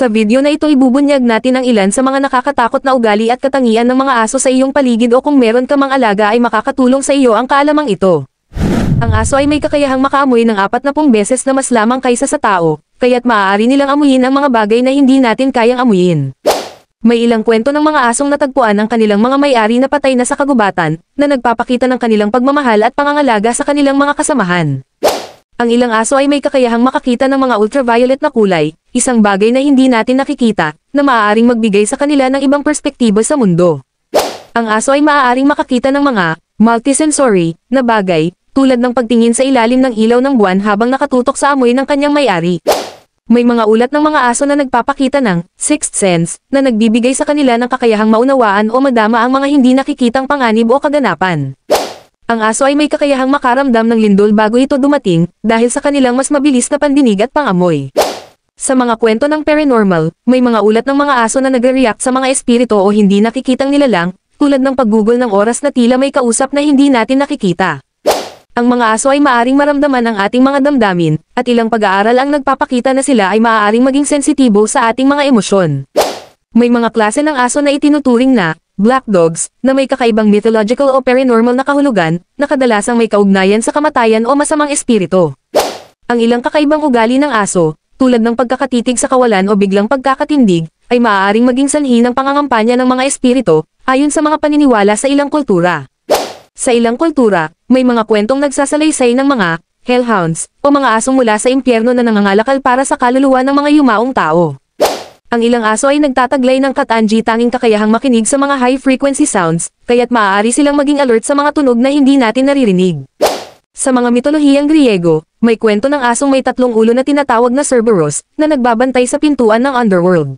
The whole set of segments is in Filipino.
Sa video na ito ibubunyag natin ang ilan sa mga nakakatakot na ugali at katangian ng mga aso sa iyong paligid o kung meron ka mang alaga ay makakatulong sa iyo ang kaalamang ito. Ang aso ay may kakayahang makaamoy ng 40 beses na mas lamang kaysa sa tao, kaya't maaari nilang amuyin ang mga bagay na hindi natin kayang amuyin. May ilang kwento ng mga asong natagpuan ng kanilang mga may-ari na patay na sa kagubatan, na nagpapakita ng kanilang pagmamahal at pangangalaga sa kanilang mga kasamahan. Ang ilang aso ay may kakayahang makakita ng mga ultraviolet na kulay, isang bagay na hindi natin nakikita, na maaaring magbigay sa kanila ng ibang perspektibo sa mundo. Ang aso ay maaaring makakita ng mga multisensory na bagay, tulad ng pagtingin sa ilalim ng ilaw ng buwan habang nakatutok sa amoy ng kanyang may-ari. May mga ulat ng mga aso na nagpapakita ng sixth sense na nagbibigay sa kanila ng kakayahang maunawaan o madama ang mga hindi nakikitang panganib o kaganapan. Ang aso ay may kakayahang makaramdam ng lindol bago ito dumating, dahil sa kanilang mas mabilis na pandinig at pangamoy. Sa mga kwento ng paranormal, may mga ulat ng mga aso na nagre-react sa mga espirito o hindi nakikitang nilalang, tulad ng paggugol ng oras na tila may kausap na hindi natin nakikita. Ang mga aso ay maaring maramdaman ang ating mga damdamin, at ilang pag-aaral ang nagpapakita na sila ay maaaring maging sensitibo sa ating mga emosyon. May mga klase ng aso na itinuturing na, black dogs, na may kakaibang mythological o paranormal na kahulugan, na kadalasang may kaugnayan sa kamatayan o masamang espiritu. Ang ilang kakaibang ugali ng aso, tulad ng pagkakatitig sa kawalan o biglang pagkakatindig, ay maaaring maging sanhi ng pangangampanya ng mga espirito, ayon sa mga paniniwala sa ilang kultura. Sa ilang kultura, may mga kwentong nagsasalaysay ng mga hellhounds o mga asong mula sa impyerno na nangangalakal para sa kaluluwa ng mga yumaong tao. Ang ilang aso ay nagtataglay ng katanji tanging kakayahang makinig sa mga high-frequency sounds, kaya't maaari silang maging alert sa mga tunog na hindi natin naririnig. Sa mga mitolohiyang Griego, may kwento ng asong may tatlong ulo na tinatawag na Cerberus, na nagbabantay sa pintuan ng underworld.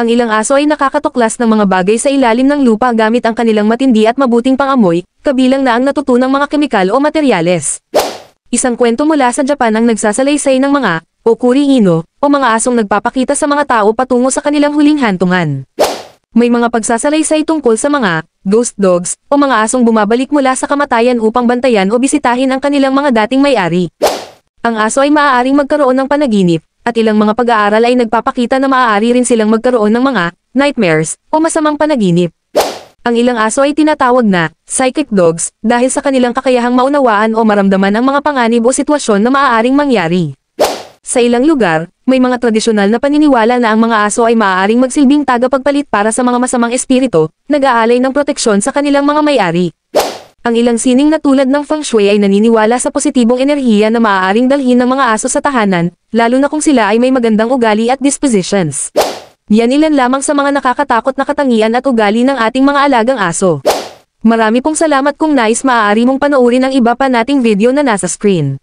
Ang ilang aso ay nakakatuklas ng mga bagay sa ilalim ng lupa gamit ang kanilang matindi at mabuting pangamoy, kabilang na ang natutunang mga kemikal o materyales. Isang kwento mula sa Japan ang nagsasalaysay ng mga o kuriino, o mga asong nagpapakita sa mga tao patungo sa kanilang huling hantungan. May mga pagsasalaysay tungkol sa mga ghost dogs o mga asong bumabalik mula sa kamatayan upang bantayan o bisitahin ang kanilang mga dating may-ari. Ang aso ay maaaring magkaroon ng panaginip, at ilang mga pag-aaral ay nagpapakita na maaari rin silang magkaroon ng mga nightmares o masamang panaginip. Ang ilang aso ay tinatawag na psychic dogs dahil sa kanilang kakayahang maunawaan o maramdaman ang mga panganib o sitwasyon na maaaring mangyari. Sa ilang lugar, may mga tradisyonal na paniniwala na ang mga aso ay maaaring magsilbing tagapagpalit para sa mga masamang espiritu, nag-aalay ng proteksyon sa kanilang mga may-ari. Ang ilang sining na tulad ng feng shui ay naniniwala sa positibong enerhiya na maaaring dalhin ng mga aso sa tahanan, lalo na kung sila ay may magandang ugali at dispositions. Yan ilan lamang sa mga nakakatakot na katangian at ugali ng ating mga alagang aso. Marami pong salamat kung nais maaari mong panoorin ang iba pa nating video na nasa screen.